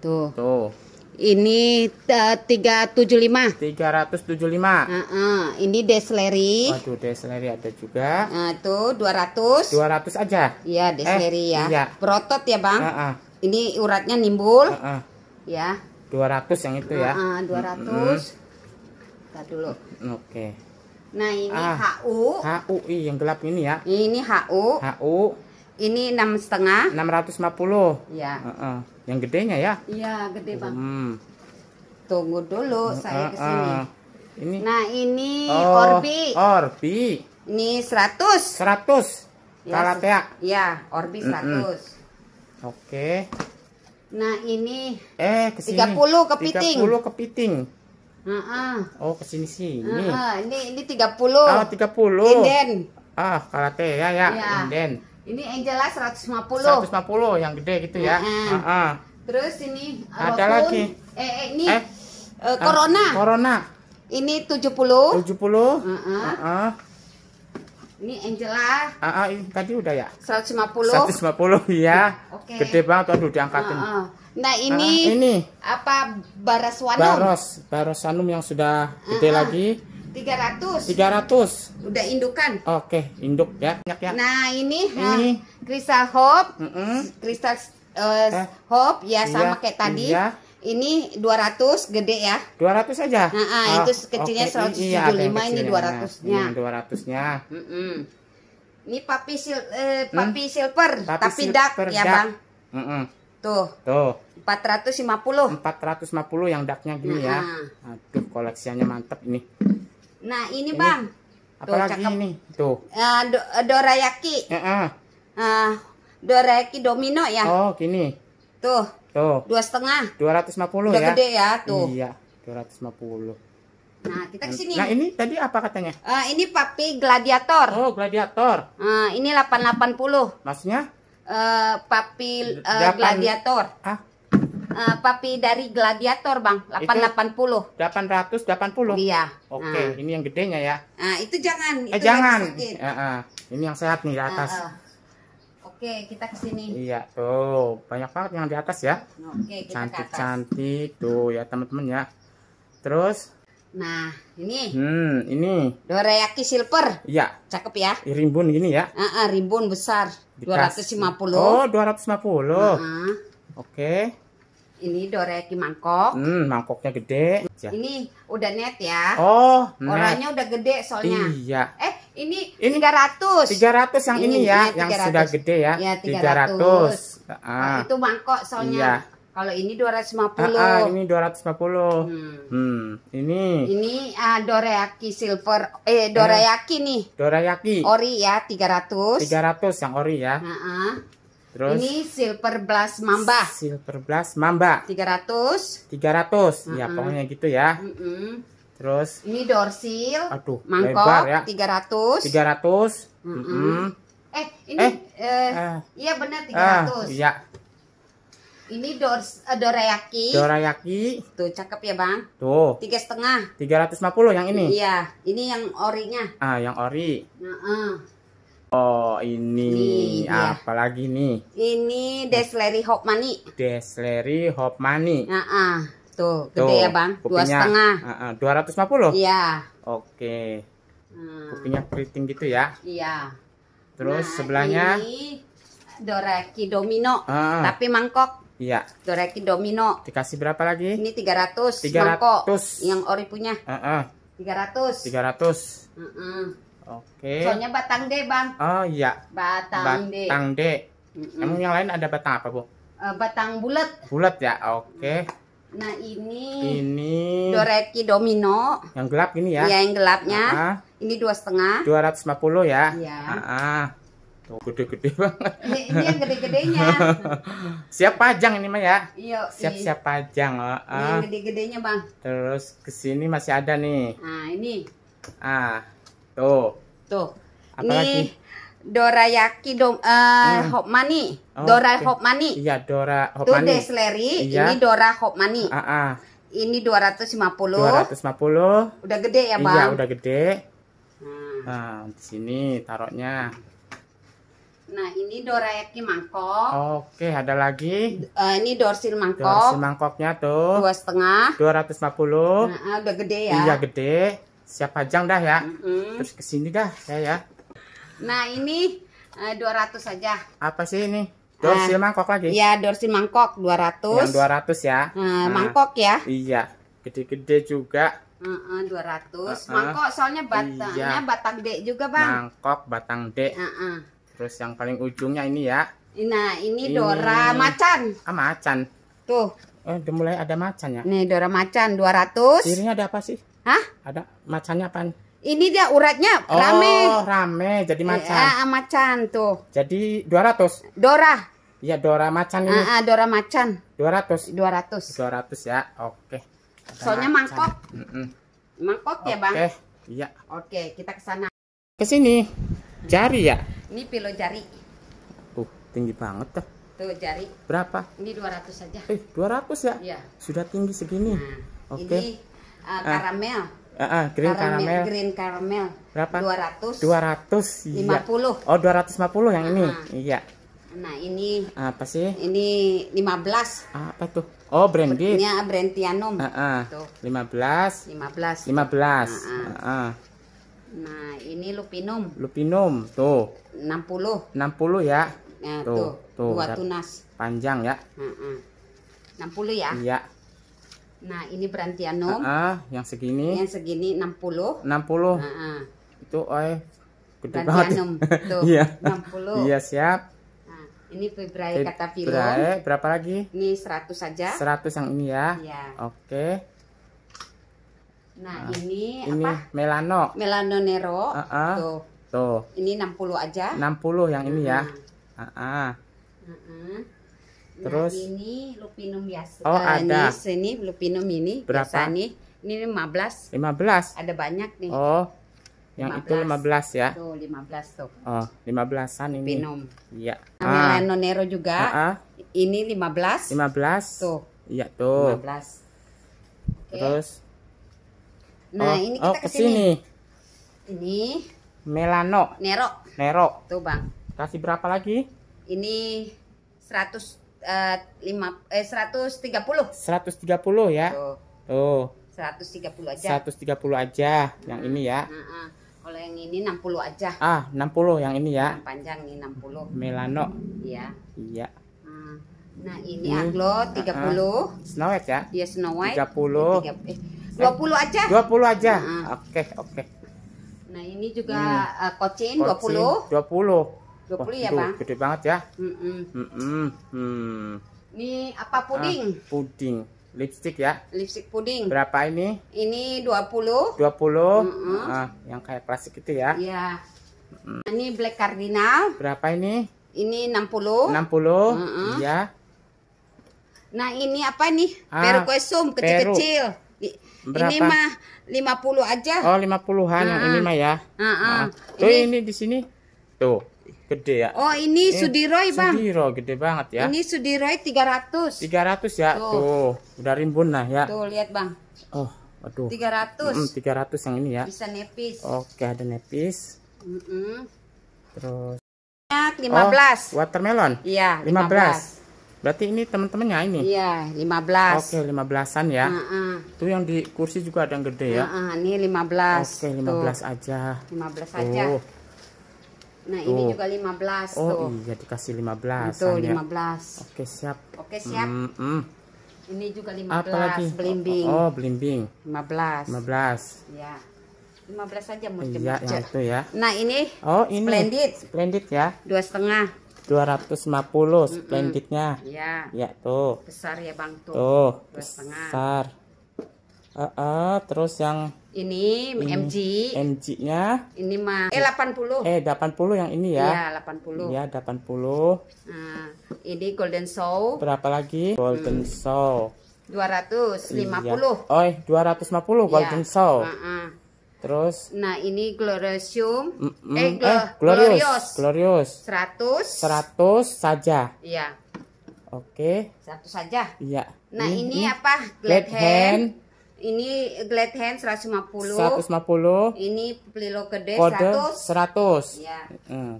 Tuh. Tuh. Ini uh, 375. 375. Uh -uh. Ini desleri. Waduh, desleri ada juga. Nah, uh, itu 200. 200 aja. Iya, eh, desleri eh, ya. Iya. Protot ya, Bang. Uh -uh. Ini uratnya nimbul. Uh -uh. Ya. 200 yang itu ya. Uh -uh, 200. Mm -hmm. Kita dulu. Oke. Okay. Nah, ini ah, HU. HU yang gelap ini ya. Ini HU. HU. Ini enam setengah. Enam ratus lima puluh. Ya. Uh -uh. Yang gedenya ya? Iya, gede bang. Hmm. Tunggu dulu, uh, saya kesini. Uh, uh. Ini. Nah ini oh, Orbi. Orbi. Ini seratus. Seratus. Ya, Kalatea. Ya, Orbi seratus. Mm -mm. Oke. Okay. Nah ini. Eh, kesini. Tiga puluh kepiting. Tiga puluh kepiting. Uh -uh. Oh kesini sini. Uh -uh. Ini ini tiga puluh. Oh, tiga puluh. Inden. Ah, Kalatea ya, ya. ya. Inden. Ini Angela 150. 150 yang gede gitu ya. Uh -huh. Terus ini ada lagi. Eh, eh ini eh? Uh, Corona. Uh, corona. Ini 70. 70. Uh -uh. Uh -uh. Ini Angela. Uh ini tadi udah ya? 150. 150 ya. Oke. Okay. Gede banget aduh diangkatin. Uh, uh. Nah, ini uh, ini apa Baraswanum? Baros, Barosanum yang sudah gede uh, uh. lagi. 300. 300. Udah indukan. Oke, okay, induk ya. Banyak ya. Nah, ini, ini. kristal hop. Mm -hmm. Kristal uh, eh. eh. hop ya iya, sama kayak tadi. Iya. Ini 200 gede ya. 200 saja. Nah, ah, oh, itu iya, kecilnya okay. 175 iya, ini 200-nya. Ini 200-nya. Mm -mm. Ini papi sil eh, hmm? papi hmm? silver, papi tapi silver dark ya, dark ya, Bang. Mm -hmm. Tuh. Tuh. 450. 450 yang daknya gini nah. ya. Aduh, koleksinya mantep ini. Nah, ini, ini. Bang. Apalagi tuh, ini? Tuh. Uh, do, eh, dorayaki. Uh -uh. Uh, dorayaki domino ya. Oh, gini. Tuh. Tuh. Dua setengah. Dua ratus lima puluh ya. gede ya, tuh. Iya, dua ratus lima puluh. Nah, kita nah, ke sini. Nah, ini tadi apa katanya? Uh, ini papi gladiator. Oh, gladiator. Uh, ini 880. Maksudnya? Uh, papi uh, 8... gladiator. Ah, uh, papi dari Gladiator, Bang. 880. 880. Iya. Oke, okay. uh. ini yang gedenya ya. Nah, itu jangan. Eh, itu jangan. Uh, uh. Ini yang sehat nih di atas. Uh, uh. Oke, okay, kita kesini. Iya, tuh. Banyak banget yang di atas ya. Oke, okay, cantik, Cantik, tuh ya, teman-teman ya. Terus Nah, ini. Hmm, ini. Dorayaki silver. Iya. Cakep ya. Rimbun gini ya. Uh, uh, rimbun besar. Dikas. 250. Oh, 250. Uh puluh. Oke ini dorayaki mangkok. Hmm, mangkoknya gede. Ini udah net ya. Oh, orangnya udah gede soalnya. Iya. Eh, ini, ini 300. 300 yang ini, ini ya, ini yang iya, sudah gede ya. Iya, 300. 300. Ah. itu mangkok soalnya. Iya. Kalau ini 250. Ah, ah, ini 250. Hmm. hmm. Ini. Ini ah, dorayaki silver eh dorayaki eh, nih. Dorayaki. Ori ya 300. 300 yang ori ya. Heeh. Uh -uh. Terus ini silver blast mamba. Silver blast mamba. 300. 300. Uh -hmm. Ya pokoknya gitu ya. Uh -hmm. Terus ini dorsil. Aduh, mangkok lebar ya. 300. 300. Uh -hmm. Uh -hmm. Eh, ini eh, eh, eh. iya benar 300. Eh, iya. Ini dor uh, eh, dorayaki. Dorayaki. Tuh cakep ya bang. Tuh. Tiga setengah. Tiga yang ini. Iya, ini yang orinya. Ah, yang ori. Uh uh. Oh ini, apa lagi nih? Ini Desleri Hopmani. Desleri Hopmani. Uh -uh. Tuh, gede ya bang, dua setengah. Dua ratus lima puluh. Iya. Oke. Hmm. Kupingnya keriting gitu ya? Iya. Terus nah, sebelahnya? Ini Doraki Domino, uh. tapi mangkok. Iya. Doraki Domino. Dikasih berapa lagi? Ini tiga Tiga Mangkok yang ori punya. Tiga ratus. -uh. 300. Oke. Soalnya batang D, Bang. Oh iya. Batang, batang D. Batang D. Mm -mm. Emang yang lain ada batang apa, Bu? Uh, batang bulat. Bulat ya. Oke. Nah, ini ini doreki domino. Yang gelap ini ya. Iya, yang gelapnya. Uh -huh. Ini dua setengah. Dua ratus lima puluh ya. Iya. Uh -huh. Tuh gede-gede banget. Ini, ini yang gede-gedenya. [LAUGHS] siap pajang ini mah ya. Iya. Siap-siap iya. pajang. Uh -huh. Ini yang gede-gedenya, Bang. Terus kesini masih ada nih. Nah, ini. Ah. Tuh. Tuh. Apa ini lagi? Dorayaki dom uh, eh, hmm. Hopmani. Oh, Dora okay. Hopmani. Iya, Dora Hopmani. Tuh Desleri, iya. ini Dora Hopmani. Ah, ah. Ini 250. 250. Udah gede ya, iya, Bang? Iya, udah gede. Hmm. Nah, di sini taruhnya. Nah, ini dorayaki mangkok. Oke, ada lagi. Uh, ini dorsil mangkok. Dorsil mangkoknya tuh. Dua setengah. Dua ratus lima puluh. Nah, udah gede ya. Iya gede siap pajang dah ya mm -hmm. terus kesini dah saya ya nah ini uh, eh, 200 saja apa sih ini Dorsi uh, nah, mangkok lagi Iya, dorsi mangkok 200 yang 200 ya uh, mangkok ya iya gede-gede juga Uh, uh, 200 uh, uh, mangkok soalnya batangnya iya. batang D juga bang mangkok batang D uh, uh. terus yang paling ujungnya ini ya nah ini, ini. Dora macan ah macan tuh eh, udah mulai ada macan ya nih Dora macan 200 dirinya ada apa sih Hah? Ada macannya apa? Ini dia uratnya oh, rame. Oh, rame. Jadi ya, macan. Ya, macan tuh. Jadi 200. Dora. Iya, Dora macan ini. Heeh, ah, ah, Dora macan. 200. 200. 200 ya. Oke. Dora Soalnya macan. mangkok. Mm -mm. Mangkok ya, Bang? Oke. Iya. Oke, kita ke sana. Ke sini. Jari ya? Ini pilo jari. Uh, tinggi banget tuh. Tuh jari. Berapa? Ini 200 saja. Eh, 200 ya? Iya. Sudah tinggi segini. Nah, Oke. Ini uh, karamel. Uh, uh, green karamel, karamel. Green karamel. Berapa? 200. 200. Iya. Oh, 250 yang uh, -huh. ini. Iya. Nah, ini apa sih? Ini 15. Apa tuh? Oh, brandy. Ini Brentianum. Heeh. Uh, uh. 15. 15. 15. Heeh. Uh, uh. uh, uh. Nah, ini lupinum. Lupinum, tuh. 60. 60 ya. Nah, tuh. Tuh, tuh. Dua tunas. Panjang ya. Heeh. Uh, uh. 60 ya. Iya. Nah, ini Brantianum. Ah, ah, yang segini. Yang segini 60. 60. Uh Nah, Itu oi. Eh, gede Brantianum. banget. Tuh, [LAUGHS] iya. 60. Iya, siap. Nah, ini Febrae kata Febrae, berapa lagi? Ini 100 saja. 100 yang ini ya. Iya. Oke. Nah, nah ini, ini apa? Melano. Melano Nero. Uh ah, -uh. Ah. Tuh. Tuh. Ini 60 aja. 60 yang uh -huh. ini ya. Uh -uh. uh -uh. Terus nah, ini lupinum biasa. Oh, eh, ada. Ini sini lupinum ini berapa? Biasa nih. Ini 15. 15. Ada banyak nih. Oh. Yang 15. itu 15 ya. Tuh 15 tuh. Oh, 15-an ini. Lupinum. Iya. Ah. Melanonero juga. Ah, ah. Ini 15. 15. Tuh. Iya tuh. 15. Okay. Terus Nah, oh, ini oh, kita oh, ke sini. Ini Melano. Nero. Nero. Tuh, Bang. Kasih berapa lagi? Ini 100 Eh, lima eh tiga puluh ya. Tuh. seratus tiga puluh aja. seratus tiga puluh aja hmm. yang ini ya. Hmm, Kalau yang ini enam puluh aja. Ah, enam puluh yang ini ya. Yang panjang enam puluh Melano. Iya. Iya. Mm. Nah, ini, anglo aglo 30. Uh, Snow White ya? Iya, Snow White. 30. Eh, dua puluh 20 eh, aja. 20 aja. Oke, uh oke. Okay, okay. Nah, ini juga hmm. uh, kocin, kocin 20. 20. 20 Wah, ya, Bang. Gede banget ya. Mm -mm. Mm -mm. Hmm. Ini apa ah, puding? Ah, puding. Lipstick ya. Lipstick puding. Berapa ini? Ini 20. 20. Mm -mm. Ah, yang kayak plastik itu ya. Iya. Mm -mm. Ini black cardinal. Berapa ini? Ini 60. 60. Mm -mm. Iya. Nah, ini apa nih? Ah, Peru kecil-kecil. Berapa? Ini mah 50 aja. Oh, 50-an yang ini mah ya. Heeh. Nah, tuh ini, ini di sini. Tuh gede ya. Oh, ini, eh, Sudiroy, Bang. Sudiro gede banget ya. Ini Sudiroy 300. 300 ya. Tuh, Tuh udah rimbun lah ya. Tuh, lihat, Bang. Oh, aduh. 300. Mm, -mm, 300 yang ini ya. Bisa nepis. Oke, ada nepis. Mm -mm. Terus 15. Ya, oh, watermelon. Iya, 15. 15. Berarti ini teman-temannya ini. Iya, 15. Oke, 15-an ya. Heeh. Uh -uh. Itu yang di kursi juga ada yang gede ya. Heeh, uh -uh, ini 15. Oke, 15 Tuh. aja. 15 Tuh. aja. Nah, tuh. ini juga 15 oh, tuh. Oh iya, dikasih 15. Itu 15. Ya. Oke, siap. Oke, siap. Mm -mm. Ini juga 15 Apa lagi? belimbing. Oh, oh, belimbing. 15. 15. Ya. 15 saja mesti Iya, ya, itu ya. Nah, ini Oh, ini. Splendid. Splendid ya. 2,5. 250 mm -mm. splendidnya. Iya. Ya, tuh. Besar ya, Bang tuh. Tuh, 2,5. besar. Uh, uh, terus yang ini, ini MG. MG-nya. Ini mah eh 80. Eh 80 yang ini ya. Iya, 80. Iya, 80. Nah, ini Golden Show. Berapa lagi? Golden hmm. Show. 250. Iya. Oh, 250 250 Golden Show. Uh -uh. Terus Nah, ini Gloriosium. Mm -mm. Eh, glo eh Glorious. Glorious. 100. 100 saja. Iya. Oke. Okay. 100 saja. Iya. Nah, ini, ini apa? Glad hand. hand ini glad hand 150. 150. Ini pelilo gede Kode 100. 100. Ya. Hmm.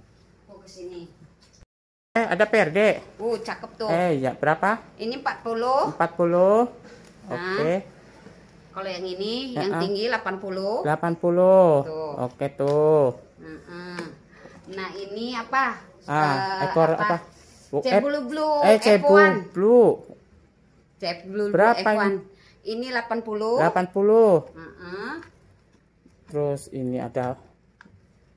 Fokus Eh, ada perde. Uh, cakep tuh. Eh, ya, berapa? Ini 40. 40. Nah, Oke. Okay. Kalau yang ini, eh, yang eh. tinggi tinggi 80. 80. Tuh. Oke tuh. Nah, ini apa? Ah, uh, ekor apa? apa? Cebulu blue. Eh, cebulu blue. Cebulu blue. Berapa ini? Ini 80. 80. Uh -uh. Terus ini ada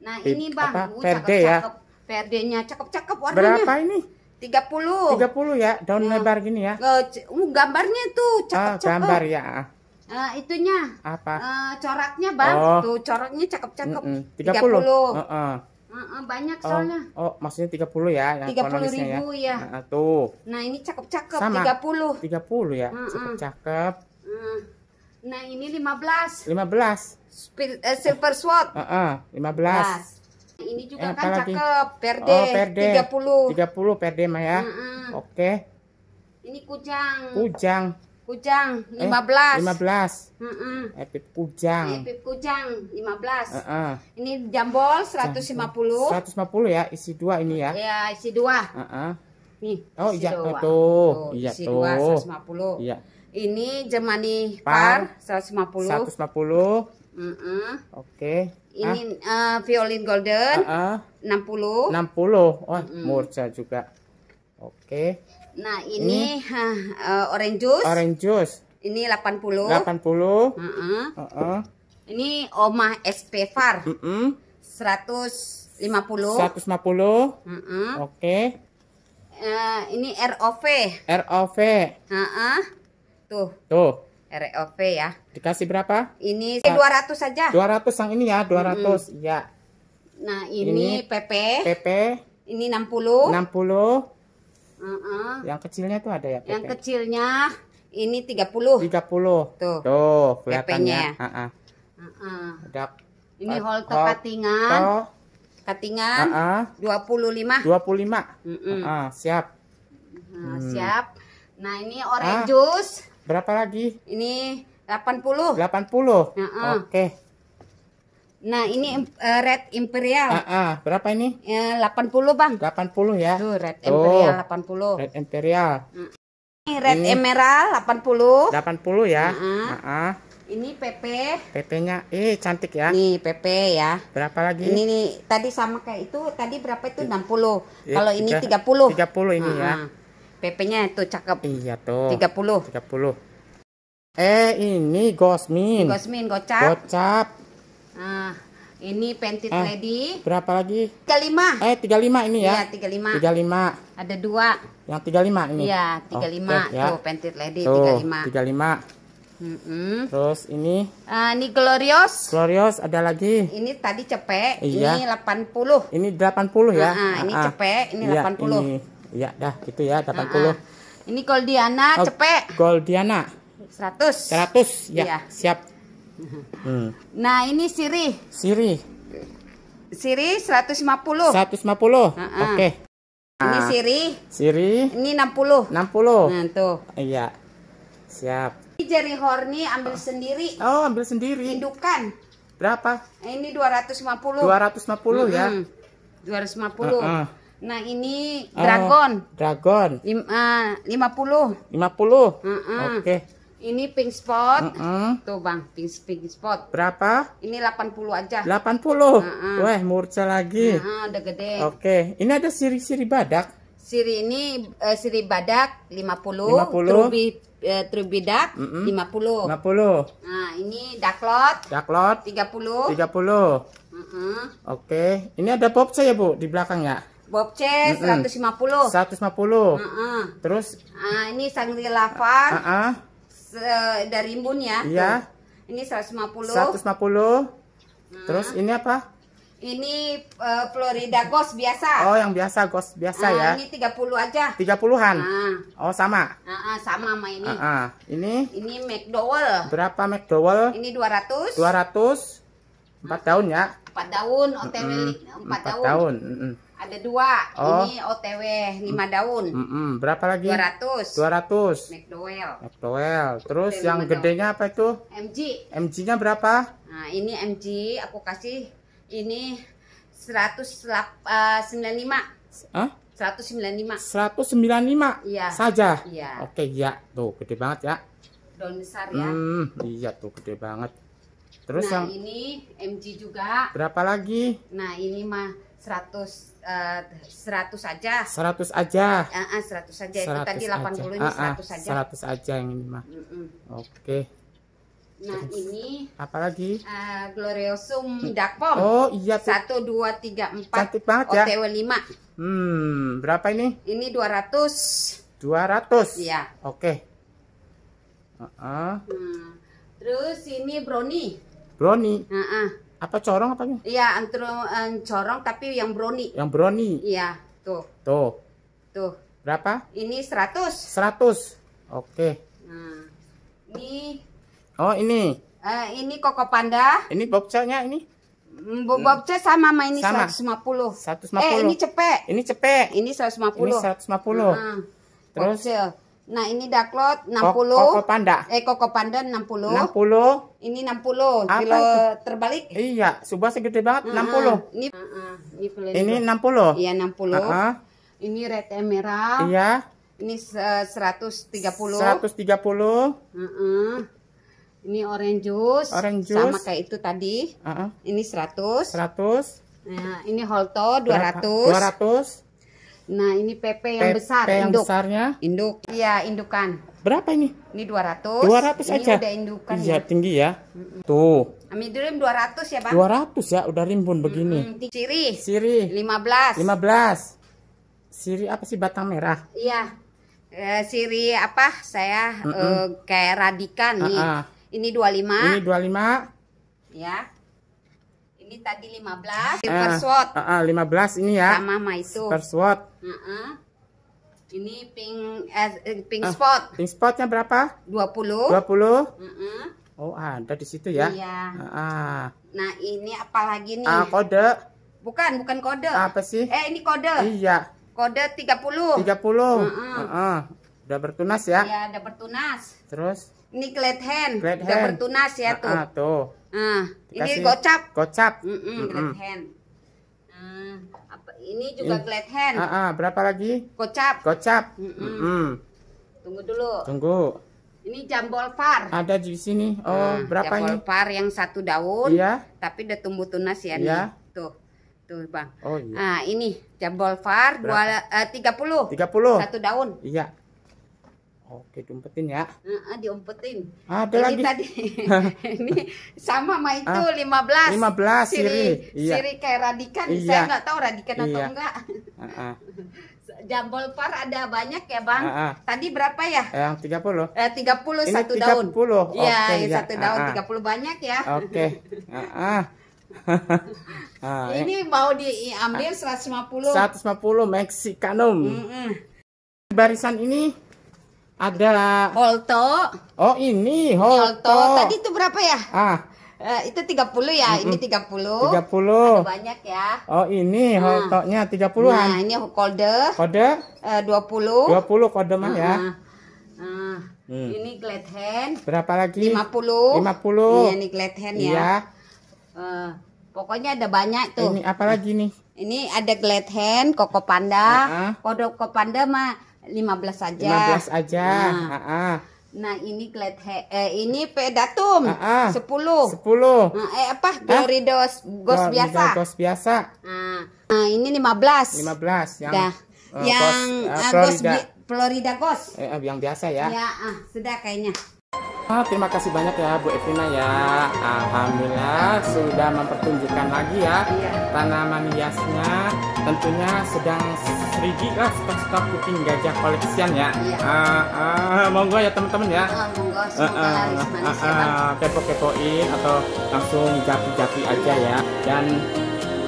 Nah, ini Bang, apa, uh, perde cakep, ya. Perdenya cakep-cakep warnanya. Berapa ini? 30. 30 ya, daun nah. lebar gini ya. Eh, uh, gambarnya tuh ah, cakep-cakep. Oh, gambar ya. Uh, itunya apa? Uh, coraknya Bang, oh. tuh coraknya cakep-cakep. Mm -mm. 30. 30. Uh -uh. Uh, uh, banyak oh, soalnya. Oh, oh, maksudnya 30 ya yang puluh ya? ribu ya. ya. Nah, tuh. Nah, ini cakep-cakep 30. 30 ya. Cakep-cakep. Uh -uh. Nah, ini 15. 15. Spil, eh, silver sword. uh, uh, 15. nah, Ini juga eh, kan lagi? cakep, perde, oh, perde 30. 30 perde mah ya. Uh -uh. Oke. Okay. Ini kujang. Kujang. Kujang 15. Eh, 15. Uh -uh. Epip kujang. Epip kujang 15. Uh -uh. Ini jambol 150. 150 ya, isi dua ini ya. Iya, isi dua. Uh -uh. Nih. Oh, iya tuh. Iya tuh. Isi dua 150. Iya. Ini Jemani par, par 150. 150. Mm -mm. Oke. Okay. Ini ah. uh, violin golden uh -uh. 60. 60. Oh, mm -mm. murca juga. Oke. Okay. Nah, ini hmm. uh, orange juice. Orange juice. Ini 80. 80. Uh -uh. Uh -uh. Ini Oma SP Far. Mm -mm. 150. 150. Mm -mm. Oke. Okay. Uh, eh, ini ROV. ROV. Uh -uh. Tuh. Tuh. ROV e ya. Dikasih berapa? Ini 200 ah. saja. 200 yang ini ya, 200. Mm -hmm. Ya. Nah, ini, ini PP. PP. Ini 60. 60. Uh -uh. Yang kecilnya tuh ada ya PP. Yang kecilnya ini 30. 30. Tuh. Tuh, kelihatannya. Uh -uh. Uh -uh. Ada ini hol hold katingan. To. Katingan uh -uh. 25. 25. Uh -uh. Uh -uh. siap. Uh, hmm. siap. Nah, ini orange ah. juice. Berapa lagi? Ini 80. 80. Uh -uh. Oke. Okay. Nah, ini uh, red imperial. Uh -uh. berapa ini? Ya, uh, 80, Bang. 80 ya. Tuh, red imperial oh, 80. Red imperial. Uh Ini red ini. emerald 80. 80 ya. Uh -uh. Uh -uh. Ini PP. PP-nya, eh cantik ya. Nih PP ya. Berapa lagi? Ini nih, tadi sama kayak itu, tadi berapa itu 60. Iya. Iya, ya, Kalau ini 30. 30 ini uh -huh. ya. PP-nya itu cakep. Iya tuh. 30. 30. Eh, ini Gosmin. Gosmin gocap. Gocap. Nah, ini Pentit eh, Lady. Berapa lagi? 35. Eh, 35 ini ya. Iya, 35. 35. Ada dua. Yang 35 ini. Iya, 35. Okay, ya. Tuh Pentit Lady tuh, 35. 35. Mm -hmm. Terus ini? Uh, ini Glorious. Glorious ada lagi. Ini tadi cepek. Iya. Ini 80. Ini 80 ya. Uh ah, -huh. Ini uh -huh. cepek. Ini iya, 80. Ini. Iya dah itu ya 80. Uh Ini Goldiana oh, cepet. Goldiana. 100. 100 ya. Iya. Siap. Hmm. Nah, ini Siri. Siri. Siri 150. 150. Uh -uh. Oke. Okay. Nah, ini Siri. Siri. Ini 60. 60. Nah, tuh. Iya. Siap. Ini Jerry horny ambil sendiri. Oh, ambil sendiri. Indukan. Berapa? Ini 250. 250 mm -hmm. ya. 250. Uh -uh. Nah ini ah, dragon. Oh, dragon. Ah, lima puluh. Lima puluh. Ah, Oke. Ini pink spot. Uh -uh. Tuh bang, pink, pink spot. Berapa? Ini puluh aja. 80? puluh -uh. murca lagi. Uh -uh, udah gede. Oke. Okay. Ini ada siri-siri badak. Siri ini, uh, siri badak lima puluh Trubi, uh, trubi dak lima puluh 50. 50. Nah, ini daklot. Daklot. tiga puluh tiga puluh Oke. Ini ada pop saya Bu, di belakang ya? Bob C mm -mm. 150. 150. Uh -uh. Terus uh, ini sangri lava. Uh -uh. Dari rimbun ya. Iya. Tuh. Ini 150. 150. Uh. Terus ini apa? Ini uh, Florida Ghost biasa. Oh, yang biasa Ghost biasa uh, ya. Ini 30 aja. 30-an. Uh. -huh. Oh, sama. Uh, ah, -huh. sama sama ini. Uh, -huh. Ini Ini McDowell. Berapa McDowell? Ini 200. 200. 4 tahun ya. 4 daun, OTW mm -hmm. 4, daun. 4 daun. Mm -hmm. Ada dua. Oh. Ini OTW lima mm. daun. Mm -mm. Berapa lagi? 200. 200. McDowell. McDowell. Terus McDowell yang gedenya daun. apa itu? MG. MG-nya berapa? Nah, ini MG aku kasih ini 195. Eh, Hah? 195. 195. Iya. Saja. Iya. Oke, ya. Tuh, gede banget ya. Daun besar ya. Hmm, iya tuh gede banget. Terus nah, yang ini MG juga. Berapa lagi? Nah, ini mah 100 100 eh, aja. 100 aja. Heeh, uh, 100 aja. 100 itu tadi 80 aja. ini 100 aja. 100 aja yang ini mah. Mm -mm. Oke. Okay. Nah Terus. ini apalagi? Uh, eh, Gloriosum Dakpom. Oh iya. 1 2 3 4. Cantik banget OTW ya. OTW 5. Hmm berapa ini? Ini 200. 200. Iya. Oke. Okay. Uh -uh. Hmm. Terus ini Brownie. Brownie. Heeh. Uh -uh apa corong apa apanya? Iya, antro um, eh, corong tapi yang brownie. Yang brownie. Iya, tuh. Tuh. Tuh. Berapa? Ini 100. 100. Oke. Nah. Ini Oh, ini. Uh, ini koko panda. Ini bobcanya ini. Mm, Bobce sama sama ini sama. 150. 150. Eh, ini cepek. Ini cepek. Ini 150. Ini 150. Nah. Terus Nah, ini daklot 60. Koko panda. Eh, koko panda 60. 60. Ini 60. Apa kilo terbalik. Iya, subah segede banget uh -huh. 60. Ini, uh -huh. ini, ini 60. Iya, 60. Uh -huh. Ini red emerald. Iya. Ini uh, 130. 130. Uh -huh. Ini orange juice. Orange juice. Sama kayak itu tadi. Uh -huh. Ini 100. 100. Nah, ini holto 200. 200. Nah, ini PP yang PP besar, yang induk. besarnya. Induk. Iya, indukan. Berapa ini? Ini 200. 200 ini aja. udah indukan. Iya, ya. tinggi ya. Mm -mm. Tuh. Amidulim 200 ya, Bang? 200 ya, udah rimbun begini. Mm -hmm. Siri. Siri. 15. 15. Siri apa sih batang merah? Iya. E, eh, siri apa? Saya mm -mm. E, kayak radikan nih. Uh -uh. Ini 25. Ini 25. Ya. Jadi tadi 15 silver uh, swot. Uh, uh, 15 ini ya. Sama itu. Per swot. Uh -uh. Ini pink eh, eh pink uh, spot. Pink spotnya berapa? 20. 20. Uh -uh. Oh, ada di situ ya. Iya. Uh -uh. Nah, ini apalagi nih? Uh, kode. Bukan, bukan kode. Apa sih? Eh, ini kode. Iya. Kode 30. 30. Heeh. Uh -uh. Uh -uh. Udah bertunas ya? Iya, udah bertunas. Terus? ini kleten Glad udah hand. bertunas ya ah, tuh. Ah, tuh. Ah ini gocap. Gocap. Mm -mm, mm -mm. hand. Ah, apa ini juga klet hand. Ah, ah, berapa lagi? Gocap. Gocap. Mm -mm. Mm -mm. Tunggu dulu. Tunggu. Ini jambol far. Ada di sini. Oh, ah, berapa jambol ini? Jambol far yang satu daun. Iya. Tapi udah tumbuh tunas ya iya. nih. Tuh. Tuh, Bang. Oh, iya. Ah ini jambol far dua eh, tiga puluh. Tiga puluh. Satu daun. Iya. Oke, diumpetin ya. Heeh, diumpetin. Ada Jadi lagi. tadi [LAUGHS] ini sama sama itu ah, lima ah, 15. 15 siri. Siri, iya. siri kayak radikan, iya. saya enggak tahu radikan iya. atau enggak. Heeh. [LAUGHS] Jambol par ada banyak ya, Bang. Heeh. Tadi berapa ya? Yang 30. Eh 30 ini satu 30. daun. 30. Iya, okay, ya. Iya. satu daun Aa. 30 banyak ya. Oke. Okay. Heeh. ah, [LAUGHS] ini mau diambil 150 150 Mexicanum mm -mm. barisan ini ada Holto. Oh, ini Holto. Holto. Tadi itu berapa ya? Ah. Uh, itu 30 ya, mm -mm. ini 30. 30. Ada banyak ya. Oh, ini hmm. nah. 30-an. Nah, ini kode. Kode? Uh, 20. 20 kode mah uh -huh. ya. Uh, hmm. ini glad hand. Berapa lagi? 50. 50. Ini, ini glad hand ya. iya. ya. Uh, pokoknya ada banyak tuh. Ini apa lagi nih? Ini ada glad hand, koko panda. Uh -huh. Kode koko panda mah 15 aja. 15 aja. Nah, ah, ah. nah ini glad eh, ini pedatum ah, ah. 10. 10. Nah, eh apa? Gloridos gos Gor biasa. Gos biasa. Nah, nah ini 15. 15 yang Dah. Uh, yang gos, uh, eh, eh, Florida. gos bi Florida gos. Eh, yang biasa ya. Ya, ah, sudah kayaknya. Ah, terima kasih banyak ya Bu Evina ya. Alhamdulillah sudah mempertunjukkan lagi ya iya. tanaman hiasnya tentunya sedang serigi lah stok-stok kuping gajah koleksian ya. Iya. Ah, ah, monggo ya teman-teman ya. Uh, monggo ah, kepo-kepoin atau langsung japi japi aja ya. Dan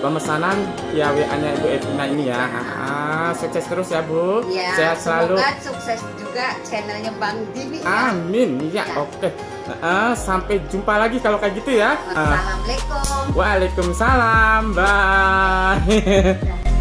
pemesanan ya WA-nya Ibu Evina ini ya. Ah, ah, sukses terus ya Bu. Ya, Sehat selalu. Semoga sukses juga channelnya Bang Dini. Ya. Amin. Ya, ya. oke. Okay. Uh, sampai jumpa lagi kalau kayak gitu ya. Ah. Assalamualaikum. Waalaikumsalam. Bye. [LAUGHS]